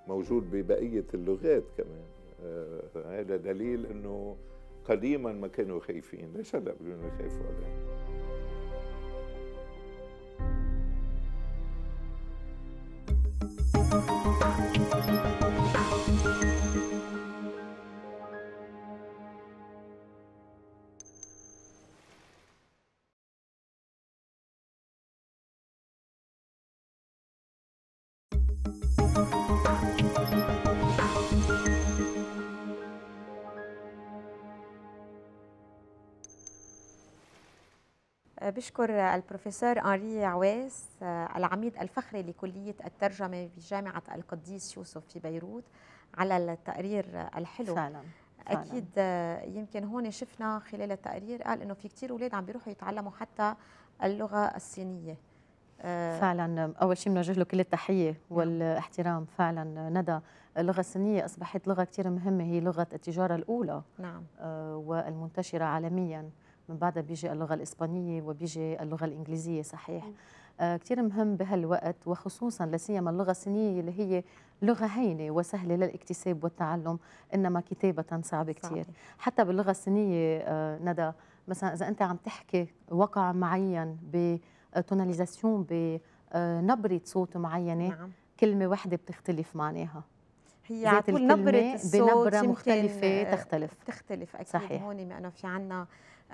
موجود ببقية اللغات كمان آه، هذا دليل أنه قديما ما كانوا خايفين ليش هلا بدهم يخافوا عليه بشكر البروفيسور أنري عواس آه، العميد الفخري لكلية الترجمة بجامعة القديس يوسف في بيروت على التقرير الحلو فعلا. فعلا. أكيد آه، يمكن هون شفنا خلال التقرير قال إنه في كتير أولاد عم بيروحوا يتعلموا حتى اللغة الصينية آه، فعلا اول شيء بنوجه له كل التحيه نعم. والاحترام فعلا ندى اللغه الصينيه اصبحت لغه كثير مهمه هي لغه التجاره الاولى نعم والمنتشره عالميا من بعدها بيجي اللغة الإسبانية وبيجي اللغة الإنجليزية صحيح آه كثير مهم بهالوقت وخصوصا لسيما اللغة الصينية اللي هي لغة هينة وسهلة للاكتساب والتعلم إنما كتابة صعبة كثير حتى باللغة الصينية آه ندى مثلا إذا أنت عم تحكي وقع معين بتوناليزاسيون بنبرة آه، صوت معينة نعم. كلمة واحدة بتختلف معناها هي على نبرة الصوت بنبرة مختلفة تختلف تختلف أكيد صحيح. هون لأنه في عنا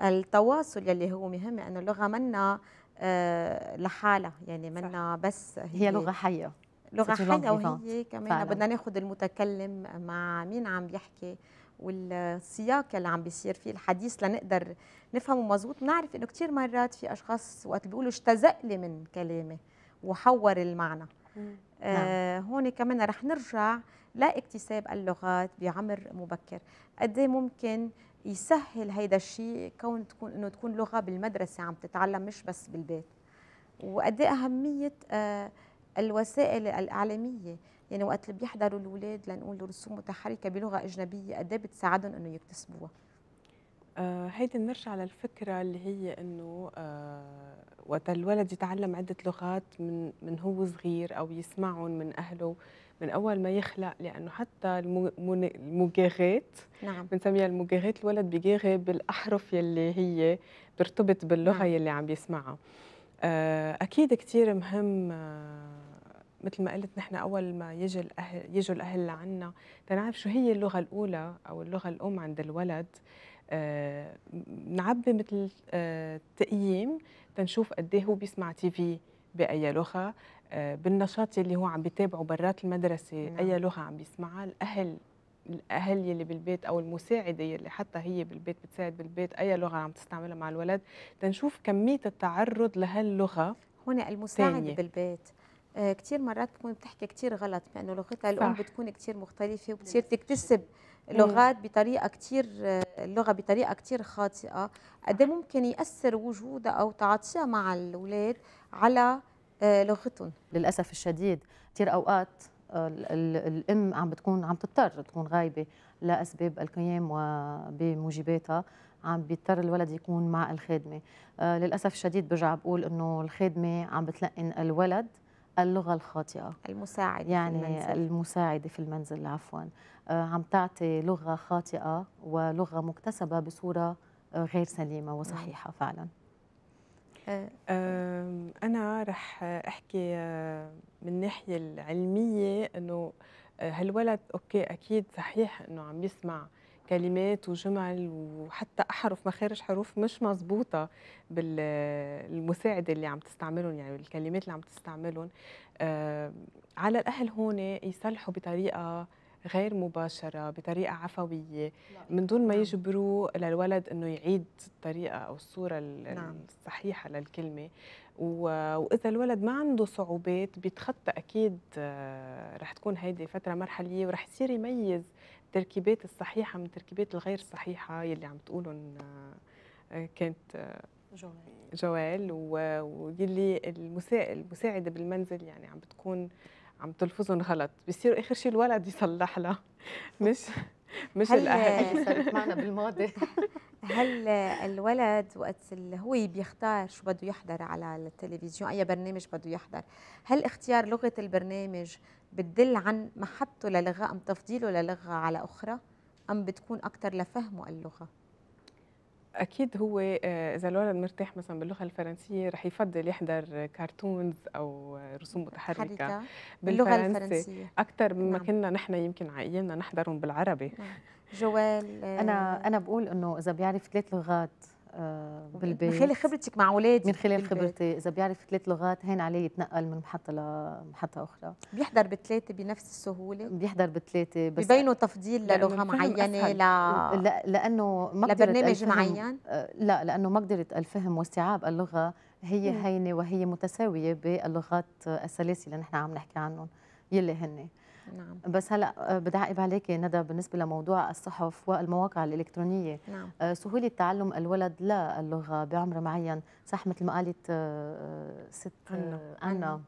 التواصل يلي هو مهم انه اللغه منا آه، لحالها يعني منا بس هي, هي لغه حيه لغه حيه وهي كمان بدنا ناخذ المتكلم مع مين عم بيحكي والسياق اللي عم بيصير فيه الحديث لنقدر نفهمه مزبوط بنعرف انه كثير مرات في اشخاص وقت بيقولوا اشتزق لي من كلامي وحور المعنى آه نعم. هون كمان رح نرجع لاكتساب اللغات بعمر مبكر قد إيه ممكن يسهل هيدا الشيء كون تكون انه تكون لغه بالمدرسه عم تتعلم مش بس بالبيت وقد إيه اهميه آه، الوسائل الاعلاميه يعني وقت اللي بيحضروا الاولاد لنقول رسوم متحركه بلغه اجنبيه قد إيه بتساعدهم انه يكتسبوها آه هيدي بنرجع للفكره اللي هي انه آه وقت الولد يتعلم عده لغات من من هو صغير او يسمعهم من اهله آه من اول ما يخلق لانه حتى المجاغات نعم بنسميها المجاغات الولد بيجاغي بالاحرف يلي هي بيرتبط باللغه نعم. يلي عم بيسمعها آه، اكيد كثير مهم آه، مثل ما قلت نحن اول ما يجي الاهل يجوا الاهل لعنا تنعرف شو هي اللغه الاولى او اللغه الام عند الولد آه، نعبي مثل تقييم تنشوف قد إيه هو بيسمع تي في باي لغه بالنشاط اللي هو عم بيتابعه برات المدرسه نعم. اي لغه عم بيسمعها الاهل الاهل يلي بالبيت او المساعده يلي حتى هي بالبيت بتساعد بالبيت اي لغه عم تستعملها مع الولد تنشوف كميه التعرض لهاللغه هنا المساعد تانية. بالبيت آه، كثير مرات بتكون بتحكي كثير غلط لانه لغتها الام صح. بتكون كثير مختلفه وبتصير تكتسب لغات بطريقه كثير آه، اللغه بطريقه كثير خاطئه قد إيه ممكن ياثر وجودها او تعاطيها مع الاولاد على آه، لغتهم للاسف الشديد كثير اوقات آه، الام عم بتكون عم تضطر تكون غايبه لاسباب القيام وبموجباتها عم بيضطر الولد يكون مع الخادمه آه، للاسف الشديد برجع بقول انه الخادمه عم بتلقن الولد اللغه الخاطئه المساعده يعني في المنزل. المساعده في المنزل عفوا عم تعطي لغه خاطئه ولغه مكتسبه بصوره غير سليمه وصحيحه فعلا آه. أنا رح أحكي آه، من الناحية العلمية أنه آه، هالولد أوكي أكيد صحيح أنه عم يسمع كلمات وجمل وحتى أحرف مخارج حروف مش مزبوطة بالمساعدة اللي عم تستعملهم يعني الكلمات اللي عم تستعملهم على الأهل هون يصلحوا بطريقة غير مباشره بطريقه عفويه من دون ما نعم. يجبروا للولد انه يعيد الطريقه او الصوره نعم. الصحيحه للكلمه واذا الولد ما عنده صعوبات بيتخطى اكيد آه، رح تكون هيدي فتره مرحليه ورح يصير يميز التركيبات الصحيحه من التركيبات الغير صحيحه يلي عم تقولهم آه، آه، كانت جوال جوال ويلي المساعده بالمنزل يعني عم بتكون عم تلفظهم غلط بصير اخر شيء الولد يصلح لها مش مش الاهل صارت معنا بالماضي هل الولد وقت اللي هو بيختار شو بده يحضر على التلفزيون اي برنامج بده يحضر هل اختيار لغه البرنامج بتدل عن محبته للغه ام تفضيله للغه على اخرى ام بتكون اكثر لفهمه اللغه اكيد هو آه، اذا الولد مرتاح مثلا باللغه الفرنسيه رح يفضل يحضر كرتونز او رسوم متحركه باللغه الفرنسيه اكثر مما نعم. كنا نحن يمكن على نحضرهم بالعربي نعم. جوال انا آه، انا بقول انه اذا بيعرف ثلاث لغات آه، بالبيت من خلال خبرتك مع اولادك من خلال خبرتي اذا بيعرف ثلاث لغات هين عليه يتنقل من محطه لمحطه اخرى بيحضر بثلاثه بنفس السهوله بيحضر بثلاثه بس ببينوا تفضيل للغه معينه ل... آه، لا لانه ما لبرنامج معين لا لانه مقدره الفهم واستيعاب اللغه هي هينه وهي متساويه باللغات الثلاثه اللي نحن عم نحكي عنهم يلي هن نعم. بس هلا آه، بدي اعقب عليك ندى بالنسبه لموضوع الصحف والمواقع الالكترونيه نعم. آه، سهوله تعلم الولد للغه بعمر معين صح مثل ما قالت آه، ست انا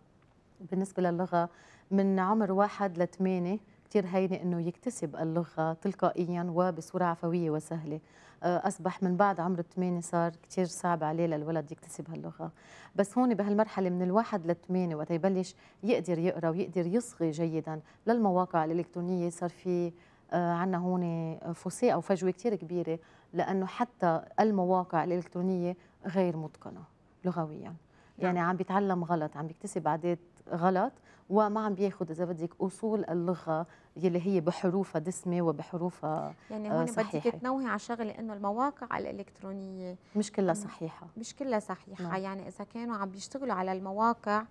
بالنسبه للغه من عمر واحد لثمانيه كثير هينه انه يكتسب اللغه تلقائيا وبصوره عفويه وسهله اصبح من بعد عمر الثمانيه صار كثير صعب عليه للولد يكتسب هاللغه بس هون بهالمرحله من الواحد للثمانيه وقت يبلش يقدر يقرا ويقدر يصغي جيدا للمواقع الالكترونيه صار في آه، عندنا هون فوسي او فجوه كثير كبيره لانه حتى المواقع الالكترونيه غير متقنه لغويا نعم. يعني عم بيتعلم غلط عم بيكتسب عادات غلط وما عم بياخذ اذا بدك اصول اللغه يلي هي بحروفها دسمه وبحروفها يعني آه، هون صحيحة. بدك تنوهي على شغله انه المواقع الالكترونيه مش كلها صحيحه مش كلها صحيحه نعم. يعني اذا كانوا عم بيشتغلوا على المواقع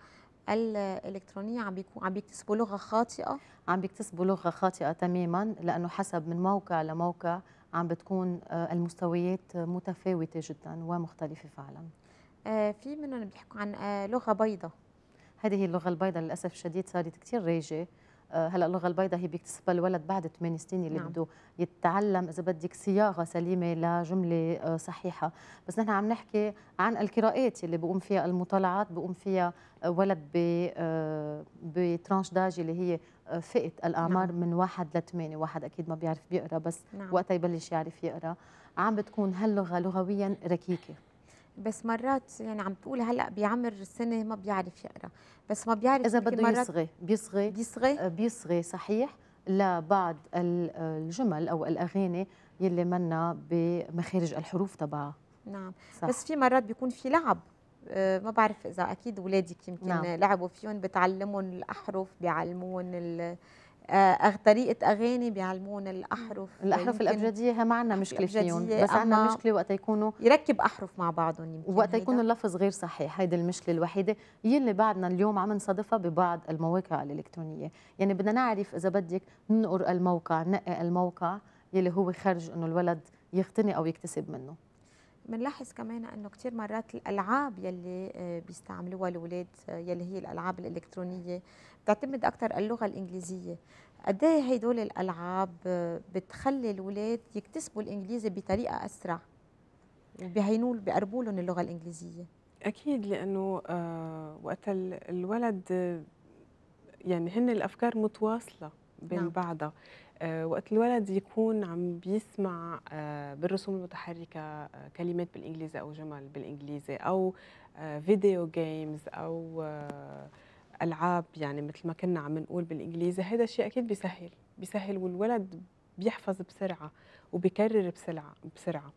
الالكترونيه عم بيكون عم بيكتسبوا لغه خاطئه عم بيكتسبوا لغه خاطئه تماما لانه حسب من موقع لموقع عم بتكون آه، المستويات متفاوته جدا ومختلفه فعلا آه، في منهم بيحكوا عن لغه بيضاء هذه اللغه البيضاء للاسف الشديد صارت كثير رايجه آه، هلا اللغه البيضاء هي بيكتسبها الولد بعد 8 سنين اللي نعم. بده يتعلم اذا بدك صياغه سليمه لجمله آه، صحيحه بس نحن عم نحكي عن القراءات اللي بقوم فيها المطالعات بقوم فيها آه، ولد ب بترانش داج اللي هي فئه الاعمار نعم. من واحد لثمانيه واحد اكيد ما بيعرف بيقرا بس نعم. وقتها يبلش يعرف يقرا عم بتكون هاللغه لغويا ركيكه بس مرات يعني عم تقول هلا بيعمر سنه ما بيعرف يقرا بس ما بيعرف اذا بده يصغي بيصغي بيصغي آه، بيصغي صحيح لبعض آه، الجمل او الاغاني يلي منا بمخارج الحروف تبعها نعم صح. بس في مرات بيكون في لعب آه، ما بعرف اذا اكيد اولادك يمكن نعم. لعبوا فيهم بتعلمهم الاحرف بيعلمون آه، طريقه اغاني بيعلمون الاحرف الاحرف الابجديه ما عندنا مشكله فيهم بس عندنا مشكله وقت يكونوا يركب احرف مع بعضهم يمكن وقت يكون اللفظ غير صحيح هيدي المشكله الوحيده يلي بعدنا اليوم عم نصادفها ببعض المواقع الالكترونيه يعني بدنا نعرف اذا بدك ننقر الموقع نقي الموقع يلي هو خرج انه الولد يغتني او يكتسب منه بنلاحظ كمان انه كثير مرات الالعاب يلي آه، بيستعملوها الاولاد آه، يلي هي الالعاب الالكترونيه بتعتمد اكثر اللغه الانجليزيه قد ايه هدول الالعاب بتخلي الولاد يكتسبوا الانجليزي بطريقه اسرع وبهينول بقربوا لهم اللغه الانجليزيه اكيد لانه آه وقت الولد يعني هن الافكار متواصله بين نعم. بعضها آه، وقت الولد يكون عم بيسمع آه، بالرسوم المتحركه آه، كلمات بالانجليزي او جمل بالانجليزي او فيديو جيمز او العاب يعني مثل ما كنا عم نقول بالانجليزي هذا الشيء اكيد بيسهل بيسهل والولد بيحفظ بسرعه وبيكرر بسرعه بسرعه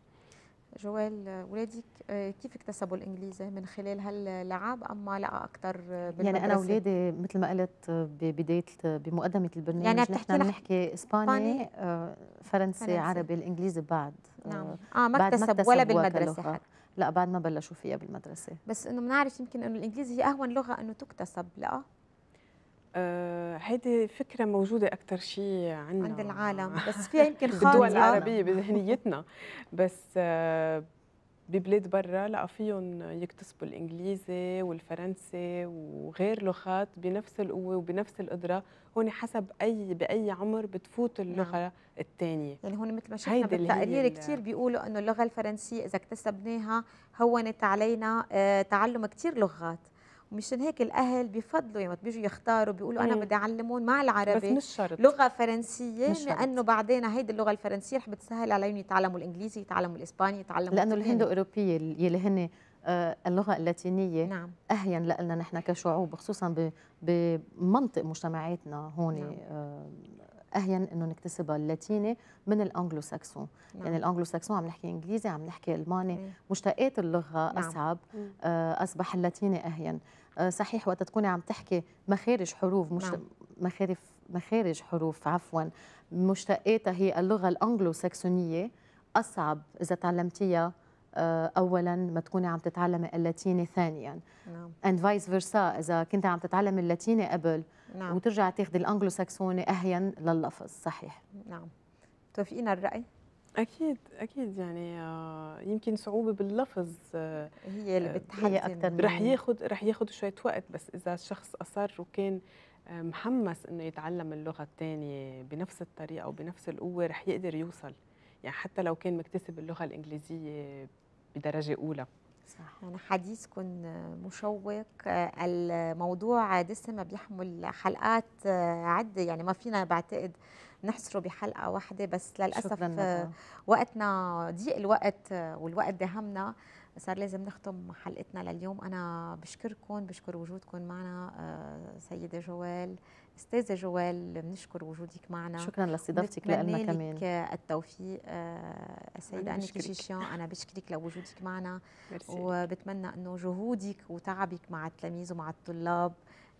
جوال ولادك آه، كيف اكتسبوا الانجليزي من خلال هاللعاب ام ما لا اكثر بالمدرسه يعني انا اولادي مثل ما قلت ببدايه بمقدمه البرنامج يعني نحن بنحكي اسباني آه، فرنسي, فرنسي عربي الانجليزي بعد نعم اه, آه، ما اكتسب ولا بالمدرسه حتى لا بعد ما بلشوا فيها بالمدرسه بس انه بنعرف يمكن انه الانجليزي هي اهون لغه انه تكتسب لا أه، هيدي آه فكرة موجودة أكثر شيء عندنا عند العالم بس فيها يمكن خاطئة بالدول العربية بذهنيتنا بس آه ببلاد برا لا فيهم يكتسبوا الإنجليزي والفرنسي وغير لغات بنفس القوة وبنفس القدرة هون حسب اي باي عمر بتفوت اللغه نعم. الثانيه يعني هون مثل ما شفنا بالتقرير كثير بيقولوا انه اللغه الفرنسيه اذا اكتسبناها هونت علينا آه، تعلم كثير لغات مشان هيك الاهل بفضلوا يعني بيجوا يختاروا بيقولوا انا بدي اعلمهم مع العربي بس مش شرط لغه فرنسيه مش شرط. لانه بعدين هيدي اللغه الفرنسيه رح بتسهل عليهم يتعلموا الانجليزي يتعلموا الاسباني يتعلموا لانه الهند اوروبيه يلي هن آه، اللغه اللاتينيه نعم. اهين لنا نحن كشعوب خصوصا بمنطق مجتمعاتنا هون نعم. آه، اهين انه نكتسبها اللاتيني من الانجلو ساكسون نعم. يعني الانجلو ساكسون عم نحكي انجليزي عم نحكي الماني مشتقات اللغه نعم. اصعب آه، اصبح اللاتيني اهين صحيح وقت تكوني عم تحكي مخارج حروف مش نعم. مخارف مخارج حروف عفوا مشتقاتها هي اللغه الانجلو ساكسونيه اصعب اذا تعلمتيها آه، اولا ما تكوني عم تتعلمي اللاتيني ثانيا نعم اند فايس فيرسا اذا كنت عم تتعلمي اللاتيني قبل نعم. وترجع تاخذي الانجلو ساكسوني اهين لللفظ صحيح نعم توافقينا الراي اكيد اكيد يعني آه، يمكن صعوبه باللفظ آه، هي اللي بتحدي اكثر رح ياخذ رح ياخذ شويه وقت بس اذا الشخص اصر وكان محمس انه يتعلم اللغه الثانيه بنفس الطريقه وبنفس القوه رح يقدر يوصل يعني حتى لو كان مكتسب اللغه الانجليزيه بدرجه اولى صح يعني حديثكم مشوق الموضوع دسم ما بيحمل حلقات عدة يعني ما فينا بعتقد نحصره بحلقة واحدة بس للأسف وقتنا ضيق الوقت والوقت دهمنا صار لازم نختم حلقتنا لليوم أنا بشكركم بشكر وجودكم معنا سيدة جوال استاذه جوال بنشكر وجودك معنا شكرا لاستضافتك لنا كمان لك التوفيق آه، السيده اني كيشيشيان انا بشكرك لوجودك معنا وبتمنى انه جهودك وتعبك مع التلاميذ ومع الطلاب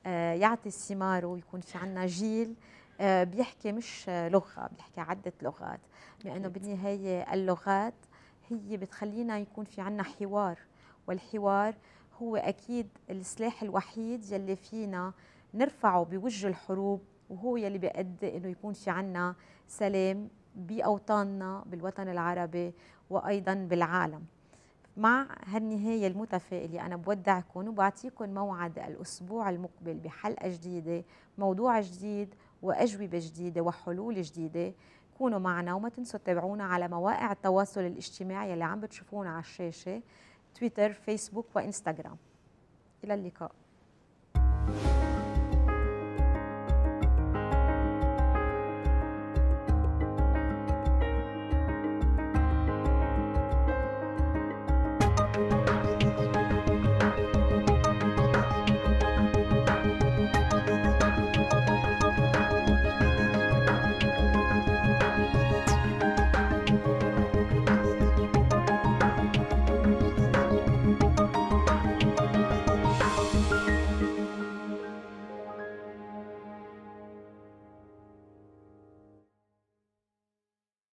آه، يعطي الثمار ويكون في عنا جيل آه، بيحكي مش لغه بيحكي عده لغات لانه بالنهايه اللغات هي بتخلينا يكون في عنا حوار والحوار هو اكيد السلاح الوحيد يلي فينا نرفعه بوجه الحروب وهو يلي بيأدي انه يكون في عنا سلام باوطاننا بالوطن العربي وايضا بالعالم مع هالنهايه المتفائله انا بودعكم وبعطيكم موعد الاسبوع المقبل بحلقه جديده موضوع جديد واجوبه جديده وحلول جديده كونوا معنا وما تنسوا تتابعونا على مواقع التواصل الاجتماعي اللي عم بتشوفونا على الشاشه تويتر فيسبوك وانستغرام الى اللقاء thank you